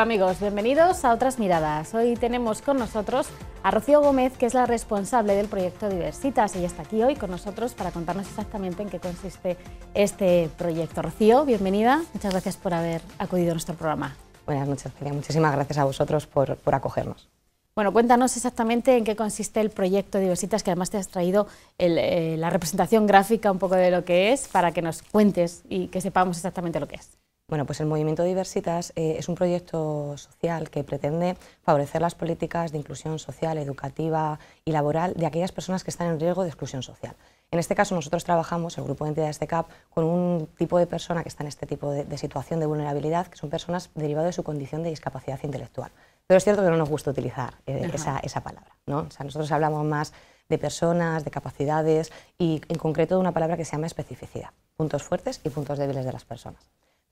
Hola amigos, bienvenidos a Otras Miradas. Hoy tenemos con nosotros a Rocío Gómez, que es la responsable del proyecto Diversitas. Ella está aquí hoy con nosotros para contarnos exactamente en qué consiste este proyecto. Rocío, bienvenida. Muchas gracias por haber acudido a nuestro programa. Buenas noches, María. Muchísimas gracias a vosotros por, acogernos. Bueno, cuéntanos exactamente en qué consiste el proyecto Diversitas, que además te has traído eh, la representación gráfica un poco de lo que es, para que nos cuentes y que sepamos exactamente lo que es. Bueno, pues el Movimiento Diversitas eh, es un proyecto social que pretende favorecer las políticas de inclusión social, educativa y laboral de aquellas personas que están en riesgo de exclusión social. En este caso nosotros trabajamos, el grupo de entidades de CAP, con un tipo de persona que está en este tipo de, situación de vulnerabilidad, que son personas derivadas de su condición de discapacidad intelectual. Pero es cierto que no nos gusta utilizar eh, esa, esa, palabra. ¿no? O sea, nosotros hablamos más de personas, de capacidades y en concreto de una palabra que se llama especificidad, puntos fuertes y puntos débiles de las personas.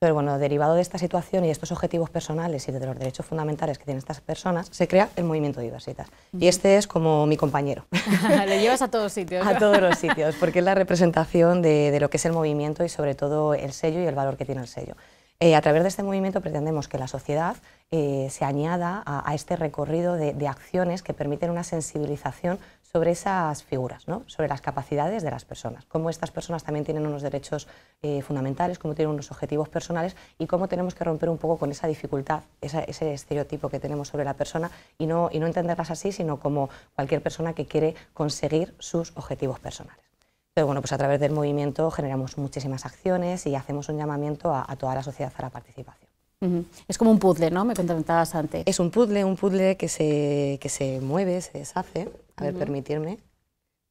Pero bueno, derivado de esta situación y de estos objetivos personales y de los derechos fundamentales que tienen estas personas, se crea el movimiento Diversitas. Y este es como mi compañero. Le llevas a todos sitios. A todos los sitios, porque es la representación de lo que es el movimiento y sobre todo el sello y el valor que tiene el sello. Eh, a través de este movimiento pretendemos que la sociedad eh, se añada a, este recorrido de, acciones que permiten una sensibilización sobre esas figuras, sobre las capacidades de las personas, cómo estas personas también tienen unos derechos eh, fundamentales, cómo tienen unos objetivos personales y cómo tenemos que romper un poco con esa dificultad, ese estereotipo que tenemos sobre la persona y no, y no entenderlas así, sino como cualquier persona que quiere conseguir sus objetivos personales. Pero bueno, pues a través del movimiento generamos muchísimas acciones y hacemos un llamamiento a, toda la sociedad a la participación. Es como un puzzle, ¿no? Me comentabas antes. Es un puzzle, un puzzle que se, que se mueve, se deshace. A ver, permitirme.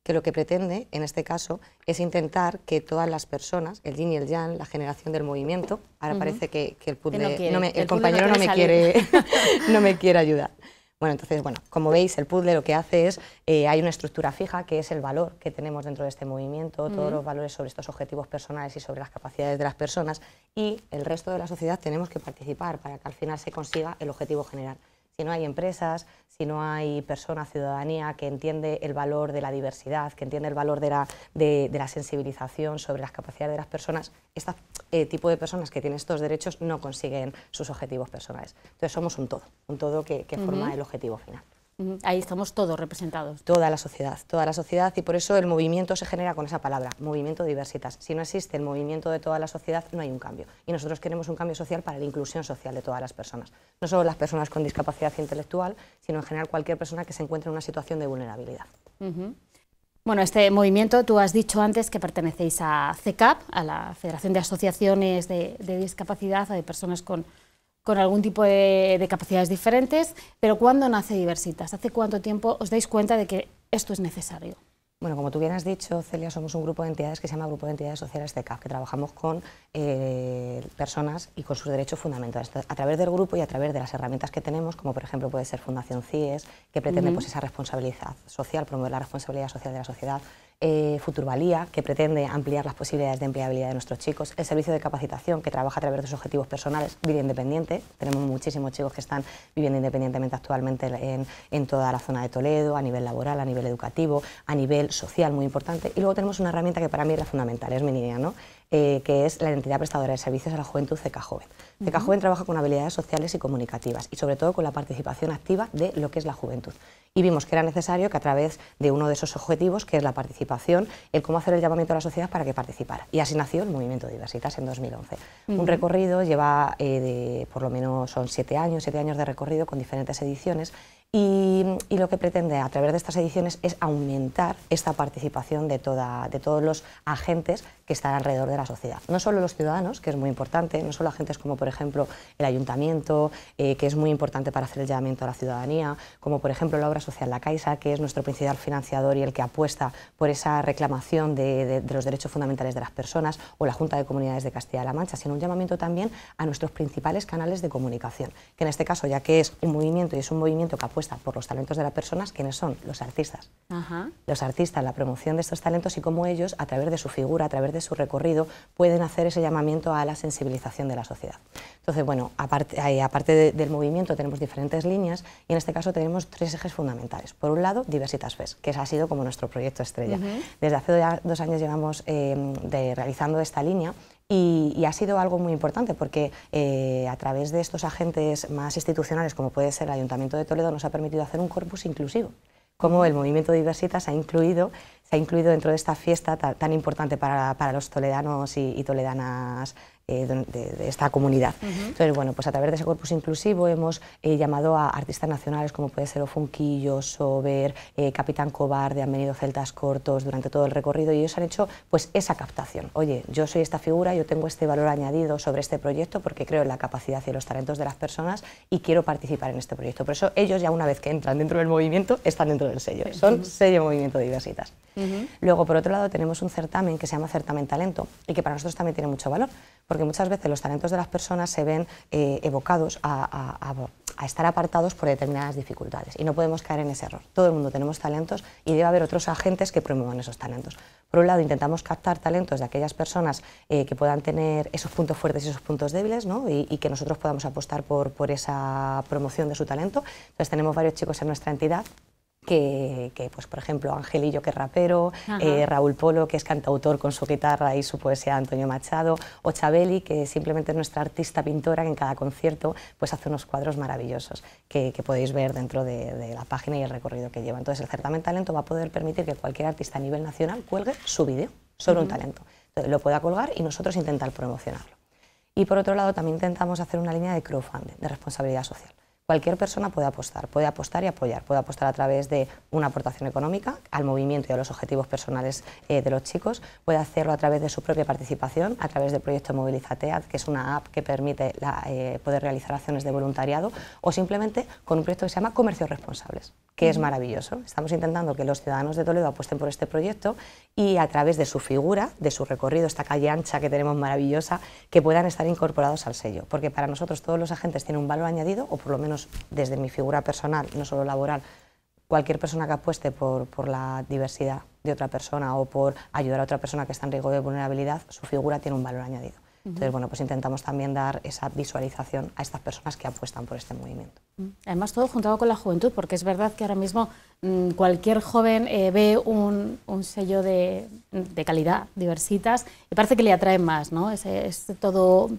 Que lo que pretende, en este caso, es intentar que todas las personas, el yin y el yang, la generación del movimiento, ahora parece que, el el, compañero no, me quiere, no me quiere ayudar. Bueno, entonces, bueno, como veis, el puzzle lo que hace es, eh, hay una estructura fija que es el valor que tenemos dentro de este movimiento, todos los valores sobre estos objetivos personales y sobre las capacidades de las personas y el resto de la sociedad tenemos que participar para que al final se consiga el objetivo general si no hay empresas, si no hay persona, ciudadanía que entiende el valor de la diversidad, que entiende el valor de la, sensibilización sobre las capacidades de las personas, este eh, tipo de personas que tienen estos derechos no consiguen sus objetivos personales. Entonces somos un todo, un todo que, forma el objetivo final. Ahí estamos todos representados. Toda la sociedad, toda la sociedad y por eso el movimiento se genera con esa palabra, movimiento diversitas. Si no existe el movimiento de toda la sociedad, no hay un cambio. Y nosotros queremos un cambio social para la inclusión social de todas las personas. No solo las personas con discapacidad intelectual, sino en general cualquier persona que se encuentre en una situación de vulnerabilidad. Bueno, este movimiento, tú has dicho antes que pertenecéis a CECAP, a la Federación de Asociaciones de, de Discapacidad o de Personas con, con algún tipo de, capacidades diferentes, pero ¿cuándo nace Diversitas? ¿Hace cuánto tiempo os dais cuenta de que esto es necesario? Bueno, como tú bien has dicho, Celia, somos un grupo de entidades que se llama Grupo de Entidades Sociales de CAF, que trabajamos con eh, personas y con sus derechos fundamentales. a través del grupo y a través de las herramientas que tenemos, como por ejemplo puede ser Fundación CIES, que pretende pues, esa responsabilidad social, promover la responsabilidad social de la sociedad, eh, Futurvalía, que pretende ampliar las posibilidades de empleabilidad de nuestros chicos, el servicio de capacitación, que trabaja a través de sus objetivos personales, vida independiente, tenemos muchísimos chicos que están viviendo independientemente actualmente en, en toda la zona de Toledo, a nivel laboral, a nivel educativo, a nivel social, muy importante, y luego tenemos una herramienta que para mí es la fundamental, es mi niña, ¿no? Eh, que es la entidad prestadora de servicios a la juventud C.K. Joven. C.K. Joven trabaja con habilidades sociales y comunicativas y sobre todo con la participación activa de lo que es la juventud. Y vimos que era necesario que a través de uno de esos objetivos, que es la participación, el cómo hacer el llamamiento a la sociedad para que participara. Y así nació el movimiento Diversitas en 2011. Un recorrido lleva eh, por lo menos son siete años, siete años de recorrido con diferentes ediciones y, lo que pretende a través de estas ediciones es aumentar esta participación de, toda, de todos los agentes que están alrededor de la sociedad. No solo los ciudadanos, que es muy importante, no solo agentes como por ejemplo el ayuntamiento, eh, que es muy importante para hacer el llamamiento a la ciudadanía, como por ejemplo la obra social La Caixa, que es nuestro principal financiador y el que apuesta por esa reclamación de, los derechos fundamentales de las personas, o la Junta de Comunidades de Castilla-La Mancha, sino un llamamiento también a nuestros principales canales de comunicación, que en este caso, ya que es un movimiento y es un movimiento que apuesta por los talentos de las personas, quienes son? Los artistas. Los artistas, la promoción de estos talentos y cómo ellos, a través de su figura, a través de su recorrido, pueden hacer ese llamamiento a la sensibilización de la sociedad. Entonces, bueno, aparte, eh, del movimiento tenemos diferentes líneas y en este caso tenemos tres ejes fundamentales. Por un lado, Diversitas Fest, que ha sido como nuestro proyecto estrella. Desde hace dos años llevamos eh, realizando esta línea y, ha sido algo muy importante porque eh, a través de estos agentes más institucionales, como puede ser el Ayuntamiento de Toledo, nos ha permitido hacer un corpus inclusivo. Como el movimiento Diversitas ha incluido, se ha incluido dentro de esta fiesta tan, importante para, los toledanos y toledanas eh, de, esta comunidad. Entonces, bueno, pues a través de ese corpus inclusivo hemos eh, llamado a artistas nacionales como puede ser Ofunquillo, Sober, eh, Capitán Cobarde, han venido celtas cortos durante todo el recorrido y ellos han hecho pues esa captación. Oye, yo soy esta figura, yo tengo este valor añadido sobre este proyecto porque creo en la capacidad y los talentos de las personas y quiero participar en este proyecto. Por eso ellos ya una vez que entran dentro del movimiento, están dentro del sello. Son sello movimiento diversitas. Luego, por otro lado, tenemos un certamen que se llama Certamen Talento y que para nosotros también tiene mucho valor porque muchas veces los talentos de las personas se ven eh, evocados a, estar apartados por determinadas dificultades y no podemos caer en ese error. Todo el mundo tenemos talentos y debe haber otros agentes que promuevan esos talentos. Por un lado, intentamos captar talentos de aquellas personas eh, que puedan tener esos puntos fuertes y esos puntos débiles ¿no? y, que nosotros podamos apostar por, por esa promoción de su talento. Entonces tenemos varios chicos en nuestra entidad que, pues, por ejemplo, Angelillo, que es rapero, eh, Raúl Polo, que es cantautor con su guitarra y su poesía Antonio Machado, o Chabeli, que simplemente es nuestra artista pintora, que en cada concierto pues, hace unos cuadros maravillosos que, podéis ver dentro de, la página y el recorrido que lleva. Entonces, el certamen talento va a poder permitir que cualquier artista a nivel nacional cuelgue su vídeo sobre un talento. lo pueda colgar y nosotros intentar promocionarlo. Y por otro lado, también intentamos hacer una línea de crowdfunding, de responsabilidad social cualquier persona puede apostar, puede apostar y apoyar, puede apostar a través de una aportación económica al movimiento y a los objetivos personales eh, de los chicos, puede hacerlo a través de su propia participación, a través del proyecto Movilizatead, que es una app que permite eh, poder realizar acciones de voluntariado, o simplemente con un proyecto que se llama Comercios Responsables, que es maravilloso. Estamos intentando que los ciudadanos de Toledo apuesten por este proyecto y a través de su figura, de su recorrido, esta calle ancha que tenemos maravillosa, que puedan estar incorporados al sello, porque para nosotros todos los agentes tienen un valor añadido, o por lo menos desde mi figura personal, no solo laboral, cualquier persona que apueste por, la diversidad de otra persona o por ayudar a otra persona que está en riesgo de vulnerabilidad, su figura tiene un valor añadido. Entonces, bueno, pues intentamos también dar esa visualización a estas personas que apuestan por este movimiento. Mm. Además, todo juntado con la juventud, porque es verdad que ahora mismo mm, cualquier joven eh, ve un, sello de, calidad, diversitas, y parece que le atrae más, ¿no? es todo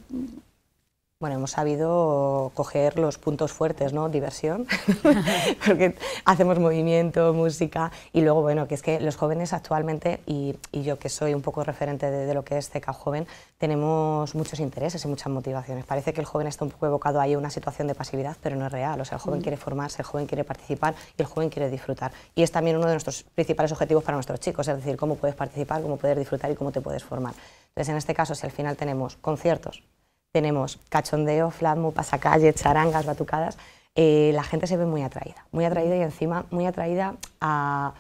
bueno, hemos sabido coger los puntos fuertes, ¿no? Diversión, porque hacemos movimiento, música, y luego, bueno, que es que los jóvenes actualmente, y, yo que soy un poco referente de, lo que es CECA Joven, tenemos muchos intereses y muchas motivaciones. Parece que el joven está un poco evocado ahí a una situación de pasividad, pero no es real. O sea, el joven mm. quiere formarse, el joven quiere participar y el joven quiere disfrutar. Y es también uno de nuestros principales objetivos para nuestros chicos, es decir, cómo puedes participar, cómo puedes disfrutar y cómo te puedes formar. Entonces, en este caso, si al final tenemos conciertos, tenemos cachondeo, flatmo, pasacalle, charangas, batucadas, eh, la gente se ve muy atraída, muy atraída y encima muy atraída a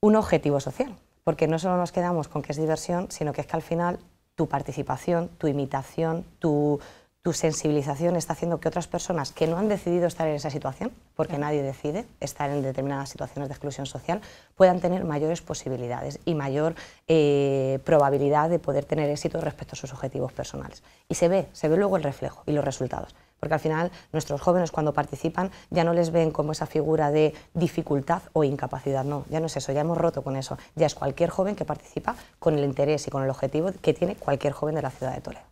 un objetivo social, porque no solo nos quedamos con que es diversión, sino que es que al final tu participación, tu imitación, tu, tu sensibilización está haciendo que otras personas que no han decidido estar en esa situación, porque nadie decide estar en determinadas situaciones de exclusión social, puedan tener mayores posibilidades y mayor eh, probabilidad de poder tener éxito respecto a sus objetivos personales. Y se ve, se ve luego el reflejo y los resultados porque al final nuestros jóvenes cuando participan ya no les ven como esa figura de dificultad o incapacidad, no, ya no es eso, ya hemos roto con eso, ya es cualquier joven que participa con el interés y con el objetivo que tiene cualquier joven de la ciudad de Toledo.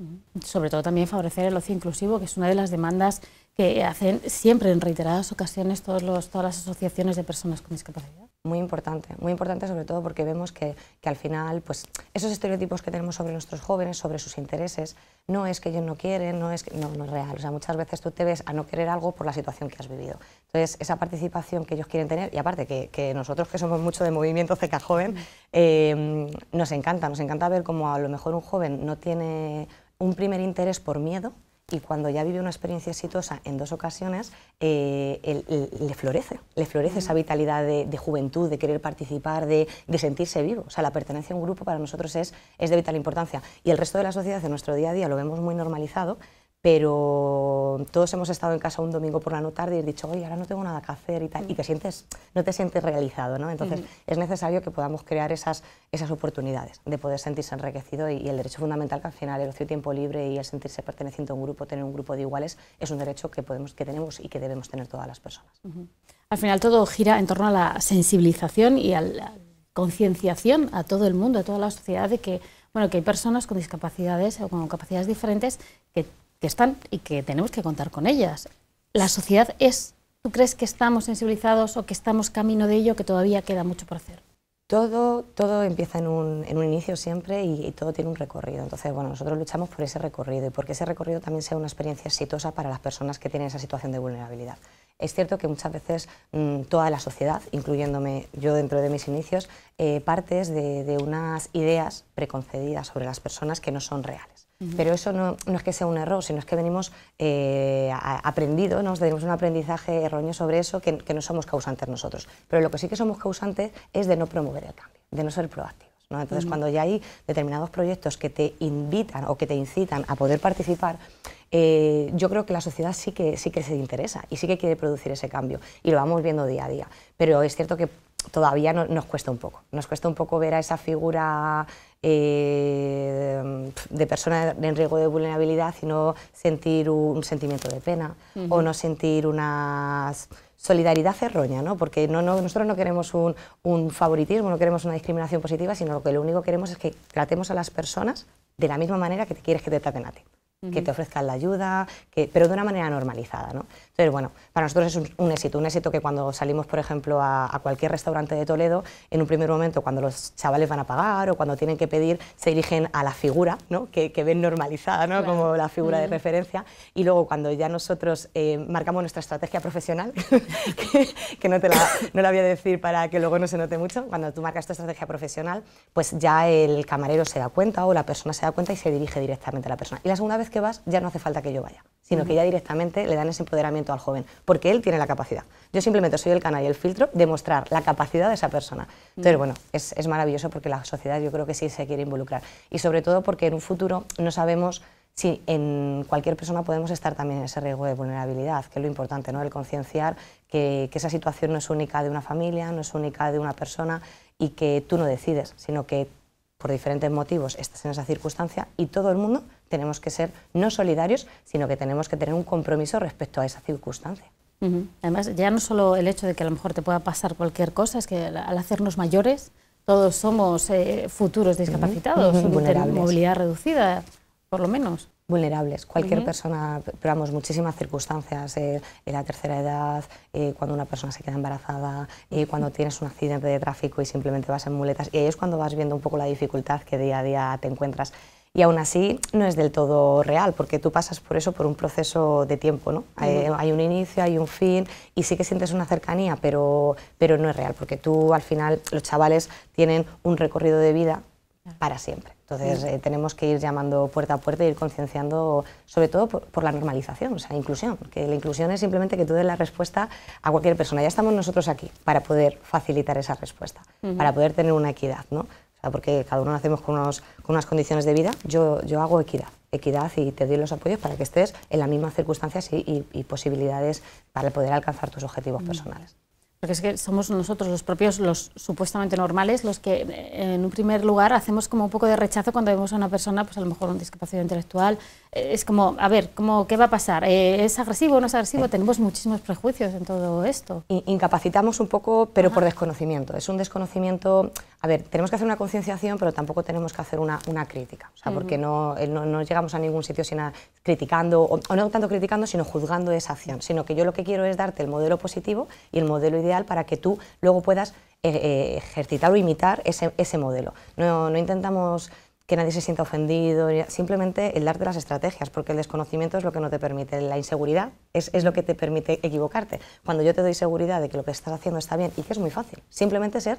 Sobre todo también favorecer el ocio inclusivo, que es una de las demandas que hacen siempre en reiteradas ocasiones todos los, todas las asociaciones de personas con discapacidad. Muy importante, muy importante sobre todo porque vemos que, al final pues, esos estereotipos que tenemos sobre nuestros jóvenes, sobre sus intereses, no es que ellos no quieren, no es, que, no, no es real. muchas veces tú te ves a no querer algo por la situación que has vivido. Entonces, esa participación que ellos quieren tener, y aparte que, nosotros que somos mucho de movimiento CK joven, eh, nos encanta, nos encanta ver cómo a lo mejor un joven no tiene un primer interés por miedo, y cuando ya vive una experiencia exitosa en dos ocasiones, eh, le florece, le florece esa vitalidad de, juventud, de querer participar, de, sentirse vivo. O sea, la pertenencia a un grupo para nosotros es, es de vital importancia. Y el resto de la sociedad en nuestro día a día lo vemos muy normalizado pero todos hemos estado en casa un domingo por la noche tarde y he dicho, oye, ahora no tengo nada que hacer y tal, y te mm. sientes, no te sientes realizado, ¿no? Entonces, es necesario que podamos crear esas, esas oportunidades de poder sentirse enriquecido y, el derecho fundamental que al final el tiempo libre y el sentirse perteneciente a un grupo, tener un grupo de iguales, es un derecho que, podemos, que tenemos y que debemos tener todas las personas. Al final todo gira en torno a la sensibilización y a la concienciación a todo el mundo, a toda la sociedad de que bueno, que hay personas con discapacidades o con capacidades diferentes que que están y que tenemos que contar con ellas. La sociedad es, ¿tú crees que estamos sensibilizados o que estamos camino de ello, que todavía queda mucho por hacer? Todo, todo empieza en un, inicio siempre y, todo tiene un recorrido. Entonces, bueno, nosotros luchamos por ese recorrido y porque ese recorrido también sea una experiencia exitosa para las personas que tienen esa situación de vulnerabilidad. Es cierto que muchas veces mm, toda la sociedad, incluyéndome yo dentro de mis inicios, eh, parte de, de unas ideas preconcebidas sobre las personas que no son reales. Pero eso no, no, es que sea un error, sino es que venimos eh, aprendido, ¿no? tenemos un aprendizaje erróneo sobre eso que, no somos causantes nosotros. Pero lo que sí que somos causantes es de no promover el cambio, de no ser proactivos. Entonces, cuando ya hay determinados proyectos que te invitan o que te incitan a poder participar, eh, yo creo que la sociedad sí que, sí que se interesa y sí que quiere producir ese cambio y lo vamos viendo día a día. Pero es cierto que todavía nos cuesta un poco. Nos cuesta un poco ver a esa figura eh, de persona en riesgo de vulnerabilidad y no sentir un sentimiento de pena o no sentir una solidaridad cerroña, ¿no? porque no, nosotros no queremos un, un, favoritismo, no queremos una discriminación positiva, sino que lo único que queremos es que tratemos a las personas de la misma manera que te quieres que te traten a ti que te ofrezcan la ayuda, pero de una manera normalizada. Entonces, bueno, para nosotros es un, éxito, un éxito que cuando salimos, por ejemplo, a, cualquier restaurante de Toledo, en un primer momento, cuando los chavales van a pagar o cuando tienen que pedir, se dirigen a la figura que, ven normalizada como la figura de referencia y luego cuando ya nosotros eh, marcamos nuestra estrategia profesional, que, no, te la, no la voy a decir para que luego no se note mucho, cuando tú marcas tu estrategia profesional, pues ya el camarero se da cuenta o la persona se da cuenta y se dirige directamente a la persona. Y la segunda vez que vas ya no hace falta que yo vaya, sino que ya directamente le dan ese empoderamiento al joven, porque él tiene la capacidad. Yo simplemente soy el canal y el filtro de mostrar la capacidad de esa persona. Entonces, bueno, es, maravilloso porque la sociedad yo creo que sí se quiere involucrar. Y sobre todo porque en un futuro no sabemos si en cualquier persona podemos estar también en ese riesgo de vulnerabilidad, que es lo importante, ¿no? El concienciar que, que, esa situación no es única de una familia, no es única de una persona y que tú no decides, sino que por diferentes motivos estás en esa circunstancia y todo el mundo tenemos que ser no solidarios, sino que tenemos que tener un compromiso respecto a esa circunstancia. Además, ya no solo el hecho de que a lo mejor te pueda pasar cualquier cosa, es que al hacernos mayores, todos somos eh, futuros discapacitados, uh -huh. movilidad reducida, por lo menos vulnerables, cualquier persona, pero muchísimas circunstancias, eh, en la tercera edad, eh, cuando una persona se queda embarazada, cuando tienes un accidente de tráfico y simplemente vas en muletas, y ahí es cuando vas viendo un poco la dificultad que día a día te encuentras y aún así no es del todo real, porque tú pasas por eso por un proceso de tiempo, ¿no? hay, un inicio, hay un fin, y sí que sientes una cercanía, pero, pero no es real, porque tú al final, los chavales tienen un recorrido de vida para siempre. Entonces eh, tenemos que ir llamando puerta a puerta e ir concienciando, sobre todo por, la normalización, o sea, inclusión. Que la inclusión es simplemente que tú des la respuesta a cualquier persona. Ya estamos nosotros aquí para poder facilitar esa respuesta, para poder tener una equidad, ¿no? porque cada uno nacemos con, unos, con unas condiciones de vida. Yo, yo hago equidad, equidad y te doy los apoyos para que estés en las mismas circunstancias y, posibilidades para poder alcanzar tus objetivos mm. personales. Porque es que somos nosotros los propios, los supuestamente normales, los que eh, en un primer lugar hacemos como un poco de rechazo cuando vemos a una persona, pues a lo mejor un discapacidad intelectual. Eh, es como, a ver, ¿cómo, ¿qué va a pasar? Eh, ¿Es agresivo o no es agresivo? Tenemos muchísimos prejuicios en todo esto. Incapacitamos un poco, pero por desconocimiento. Es un desconocimiento, a ver, tenemos que hacer una concienciación, pero tampoco tenemos que hacer una, crítica. porque no, no, llegamos a ningún sitio sin criticando, o, no tanto criticando, sino juzgando esa acción. Sino que yo lo que quiero es darte el modelo positivo y el modelo ideal para que tú luego puedas eh, eh, ejercitar o imitar ese, modelo. No, no intentamos que nadie se sienta ofendido, simplemente el darte las estrategias, porque el desconocimiento es lo que no te permite, la inseguridad es, es, lo que te permite equivocarte. Cuando yo te doy seguridad de que lo que estás haciendo está bien y que es muy fácil, simplemente ser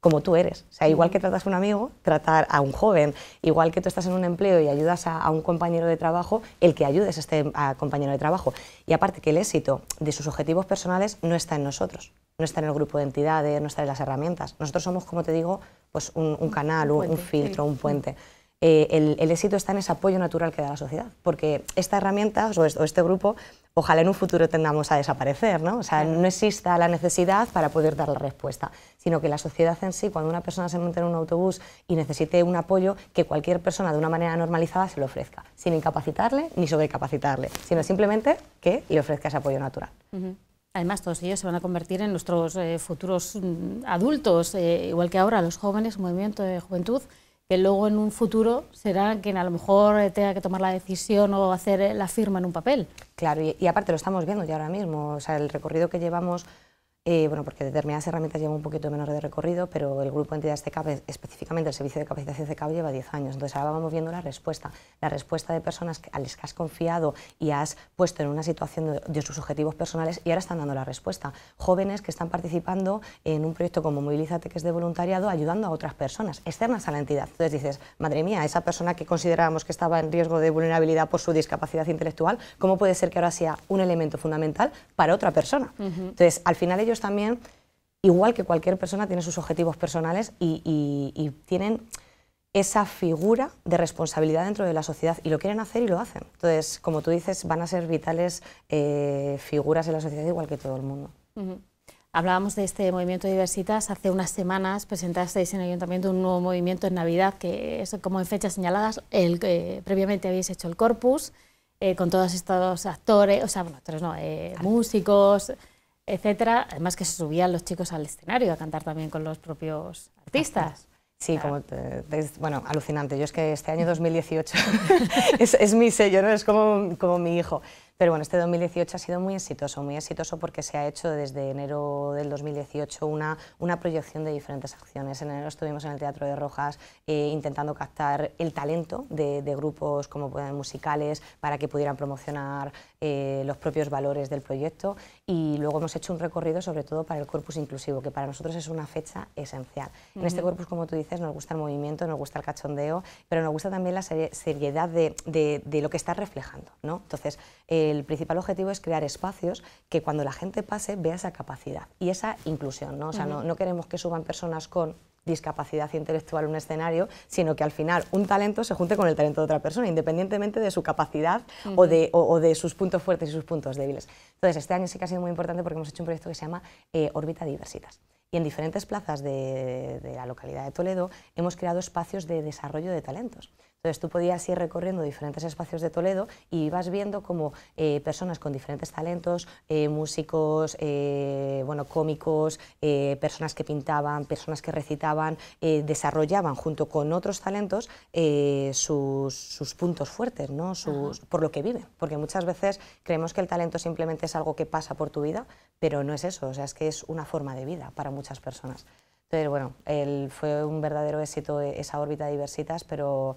como tú eres. O sea, igual que tratas a un amigo, tratar a un joven, igual que tú estás en un empleo y ayudas a, un compañero de trabajo, el que ayudes a este compañero de trabajo. Y aparte que el éxito de sus objetivos personales no está en nosotros, no está en el grupo de entidades, no está en las herramientas. Nosotros somos, como te digo, pues un, canal, un, filtro, un puente. Eh, el, el, éxito está en ese apoyo natural que da la sociedad, porque esta herramienta o este grupo ojalá en un futuro tendamos a desaparecer, ¿no? O sea, no exista la necesidad para poder dar la respuesta, sino que la sociedad en sí, cuando una persona se monte en un autobús y necesite un apoyo, que cualquier persona de una manera normalizada se lo ofrezca, sin incapacitarle ni sobrecapacitarle, sino simplemente que le ofrezca ese apoyo natural. Además, todos ellos se van a convertir en nuestros eh, futuros mm, adultos, eh, igual que ahora los jóvenes, un movimiento de juventud, que luego en un futuro será quien a lo mejor eh, tenga que tomar la decisión o hacer eh, la firma en un papel. Claro, y, aparte lo estamos viendo ya ahora mismo, o sea, el recorrido que llevamos eh, bueno, porque determinadas herramientas llevan un poquito menos de recorrido, pero el grupo de entidades CECAP, específicamente el servicio de capacitación de CECAP, lleva 10 años. Entonces ahora vamos viendo la respuesta, la respuesta de personas a las que has confiado y has puesto en una situación de, sus objetivos personales y ahora están dando la respuesta. Jóvenes que están participando en un proyecto como Movilízate, que es de voluntariado, ayudando a otras personas externas a la entidad. Entonces dices, madre mía, esa persona que considerábamos que estaba en riesgo de vulnerabilidad por su discapacidad intelectual, ¿cómo puede ser que ahora sea un elemento fundamental para otra persona? Entonces, al final ellos también, igual que cualquier persona, tienen sus objetivos personales y, tienen esa figura de responsabilidad dentro de la sociedad y lo quieren hacer y lo hacen. Entonces, como tú dices, van a ser vitales eh, figuras en la sociedad igual que todo el mundo. Hablábamos de este movimiento de Diversitas. Hace unas semanas presentasteis en el Ayuntamiento un nuevo movimiento en Navidad, que es como en fechas señaladas. El, previamente habéis hecho el Corpus, eh, con todos estos actores, o sea, eh, actores músicos, etcétera. Además que se subían los chicos al escenario a cantar también con los propios artistas. Sí, como bueno, alucinante. Yo es que este año 2018 es, es, mi sello, ¿no? es como, como mi hijo. Pero bueno, este 2018 ha sido muy exitoso, muy exitoso porque se ha hecho desde enero del 2018 una, una proyección de diferentes acciones. En enero estuvimos en el Teatro de Rojas eh, intentando captar el talento de, de grupos como puedan musicales para que pudieran promocionar eh, los propios valores del proyecto y luego hemos hecho un recorrido sobre todo para el corpus inclusivo, que para nosotros es una fecha esencial. En este corpus, como tú dices, nos gusta el movimiento, nos gusta el cachondeo, pero nos gusta también la seriedad de, de, lo que está reflejando. ¿no? Entonces, eh, el principal objetivo es crear espacios que cuando la gente pase vea esa capacidad y esa inclusión. ¿no? queremos que suban personas con discapacidad intelectual a un escenario, sino que al final un talento se junte con el talento de otra persona, independientemente de su capacidad o, de, sus puntos fuertes y sus puntos débiles. Entonces, este año sí que ha sido muy importante porque hemos hecho un proyecto que se llama eh, Órbita Orbita Diversitas. Y en diferentes plazas de, la localidad de Toledo hemos creado espacios de desarrollo de talentos. Entonces tú podías ir recorriendo diferentes espacios de Toledo y ibas viendo como eh, personas con diferentes talentos, eh, músicos, eh, bueno, cómicos, personas que pintaban, personas que recitaban, desarrollaban junto con otros talentos sus, puntos fuertes, ¿no? Sus, por lo que viven. Porque muchas veces creemos que el talento simplemente es algo que pasa por tu vida, pero no es eso, o sea, es que es una forma de vida para muchas personas. Entonces, bueno, fue un verdadero éxito esa órbita de Diversitas, pero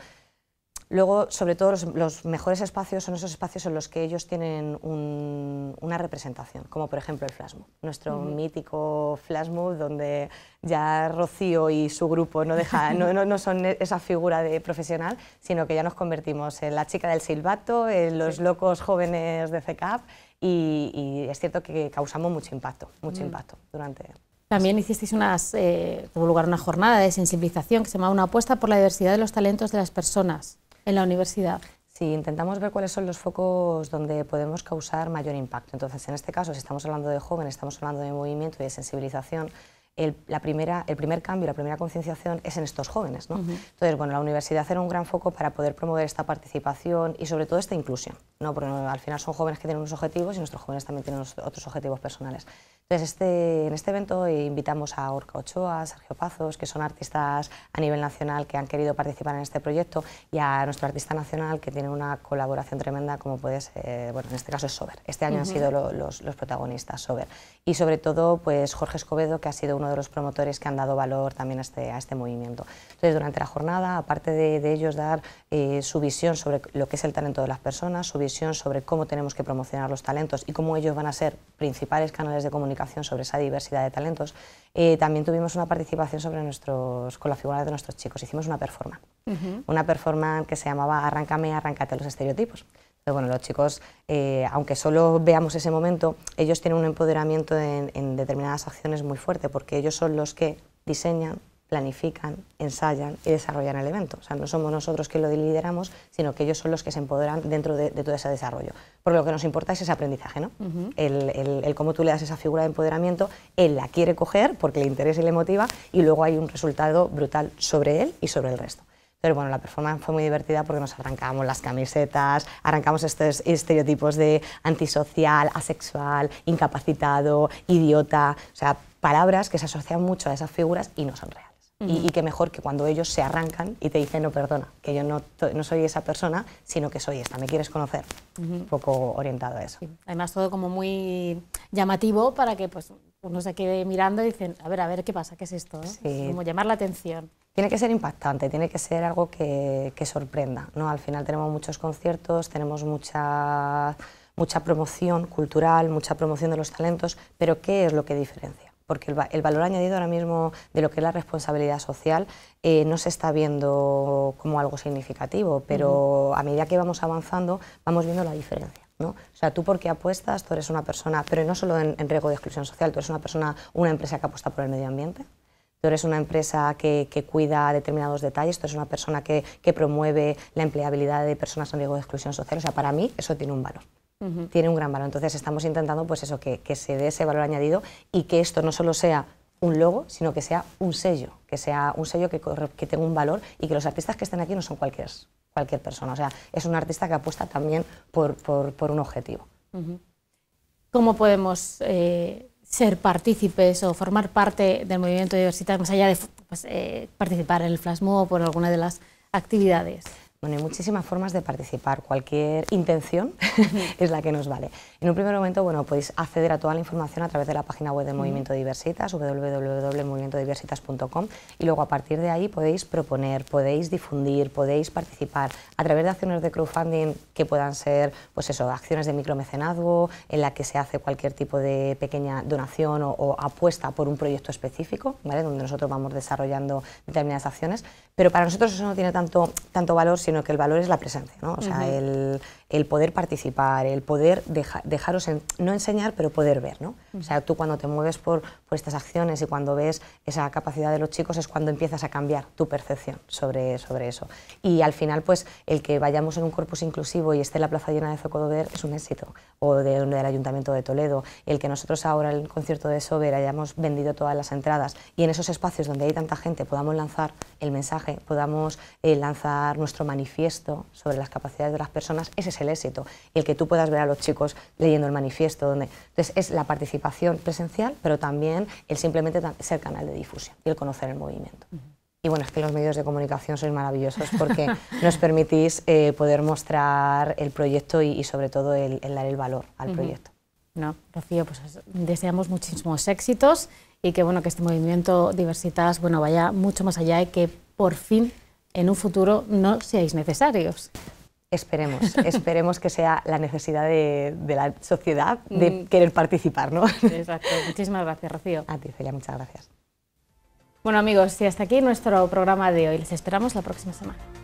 Luego, sobre todo, los, mejores espacios son esos espacios en los que ellos tienen una representación, como por ejemplo el Flasmo, nuestro mítico Flasmo, donde ya Rocío y su grupo no, deja, no, son esa figura de profesional, sino que ya nos convertimos en la chica del silbato, en los locos jóvenes de CECAP y, y, es cierto que causamos mucho impacto, mucho mm. impacto durante... También hicisteis unas, eh, lugar una jornada de sensibilización que se llamaba Una apuesta por la diversidad de los talentos de las personas en la universidad? Sí, intentamos ver cuáles son los focos donde podemos causar mayor impacto. Entonces, en este caso, si estamos hablando de jóvenes, estamos hablando de movimiento y de sensibilización, el, la primera, el primer cambio, la primera concienciación es en estos jóvenes. Entonces, bueno, la universidad era un gran foco para poder promover esta participación y sobre todo esta inclusión, ¿no? porque al final son jóvenes que tienen unos objetivos y nuestros jóvenes también tienen otros objetivos personales. Entonces, este, en este evento eh, invitamos a Orca Ochoa, Sergio Pazos, que son artistas a nivel nacional que han querido participar en este proyecto, y a nuestro artista nacional que tiene una colaboración tremenda, como puede ser, bueno, en este caso es Sober. Este año han sido los, los protagonistas, Sober. Y sobre todo, pues Jorge Escobedo, que ha sido uno de los promotores que han dado valor también a este, a este movimiento. Entonces, durante la jornada, aparte de, ellos dar eh, su visión sobre lo que es el talento de las personas, su visión sobre cómo tenemos que promocionar los talentos y cómo ellos van a ser principales canales de comunicación sobre esa diversidad de talentos, eh, también tuvimos una participación sobre nuestros, con la figura de nuestros chicos. Hicimos una performance, una performance que se llamaba Arráncame, arráncate los estereotipos. Pero bueno, los chicos, eh, aunque solo veamos ese momento, ellos tienen un empoderamiento en, determinadas acciones muy fuerte, porque ellos son los que diseñan, planifican, ensayan y desarrollan el evento. O sea, no somos nosotros que lo lideramos, sino que ellos son los que se empoderan dentro de, todo ese desarrollo. Porque lo que nos importa es ese aprendizaje, ¿no? el, el, cómo tú le das esa figura de empoderamiento, él la quiere coger porque le interesa y le motiva, y luego hay un resultado brutal sobre él y sobre el resto. Pero bueno, la performance fue muy divertida porque nos arrancamos las camisetas, arrancamos estos estereotipos de antisocial, asexual, incapacitado, idiota, o sea, palabras que se asocian mucho a esas figuras y no son reales. y, qué mejor que cuando ellos se arrancan y te dicen, no, perdona, que yo no, soy esa persona, sino que soy esta, me quieres conocer. Un poco orientado a eso. Además, todo como muy llamativo para que pues, uno se quede mirando y dicen, a ver, a ver, ¿qué pasa? ¿Qué es esto? como llamar la atención tiene que ser impactante, tiene que ser algo que, sorprenda. ¿no? Al final tenemos muchos conciertos, tenemos mucha, mucha promoción cultural, mucha promoción de los talentos, pero ¿qué es lo que diferencia? Porque el, valor añadido ahora mismo de lo que es la responsabilidad social eh, no se está viendo como algo significativo, pero a medida que vamos avanzando vamos viendo la diferencia. ¿no? O sea, tú porque apuestas, tú eres una persona, pero no solo en, en riesgo de exclusión social, tú eres una persona, una empresa que apuesta por el medio ambiente, tú eres una empresa que, cuida determinados detalles, tú eres una persona que, promueve la empleabilidad de personas en riesgo de exclusión social, o sea, para mí eso tiene un valor. Tiene un gran valor. Entonces estamos intentando pues eso, que, se dé ese valor añadido y que esto no solo sea un logo, sino que sea un sello, que sea un sello que, tenga un valor y que los artistas que estén aquí no son cualquier, cualquier persona. O sea, es un artista que apuesta también por, un objetivo. ¿Cómo podemos eh, ser partícipes o formar parte del movimiento diversidad más allá de pues, eh, participar en el flasmo o por alguna de las actividades? Bueno, hay muchísimas formas de participar. Cualquier intención es la que nos vale. En un primer momento, bueno, podéis acceder a toda la información a través de la página web de Movimiento Diversitas, www.movimientodiversitas.com, y luego a partir de ahí podéis proponer, podéis difundir, podéis participar a través de acciones de crowdfunding que puedan ser, pues eso, acciones de micromecenazgo, en la que se hace cualquier tipo de pequeña donación o, apuesta por un proyecto específico, ¿vale? Donde nosotros vamos desarrollando determinadas acciones, pero para nosotros eso no tiene tanto, tanto valor, sino que el valor es la presencia, ¿no? O sea, el, poder participar, el poder dejar dejaros, en, no enseñar, pero poder ver, ¿no? O sea, tú cuando te mueves por, por estas acciones y cuando ves esa capacidad de los chicos es cuando empiezas a cambiar tu percepción sobre, sobre eso. Y al final, pues, el que vayamos en un corpus inclusivo y esté la plaza llena de Zocodover es un éxito, o del Ayuntamiento de Toledo, el que nosotros ahora en el concierto de Sober hayamos vendido todas las entradas y en esos espacios donde hay tanta gente podamos lanzar el mensaje, podamos eh, lanzar nuestro manifiesto sobre las capacidades de las personas, ese es el éxito. El que tú puedas ver a los chicos leyendo el manifiesto. Donde... Entonces, es la participación presencial, pero también el simplemente ser canal de difusión y el conocer el movimiento. Y bueno, es que los medios de comunicación sois maravillosos porque nos permitís eh, poder mostrar el proyecto y, sobre todo el, dar el valor al proyecto. No, Rocío, pues deseamos muchísimos éxitos y que bueno que este movimiento Diversitas bueno, vaya mucho más allá y que por fin en un futuro no seáis necesarios. Esperemos, esperemos que sea la necesidad de, la sociedad de mm. querer participar, ¿no? Exacto. Muchísimas gracias, Rocío. A ti, Celia, muchas gracias. Bueno, amigos, y hasta aquí nuestro programa de hoy. Les esperamos la próxima semana.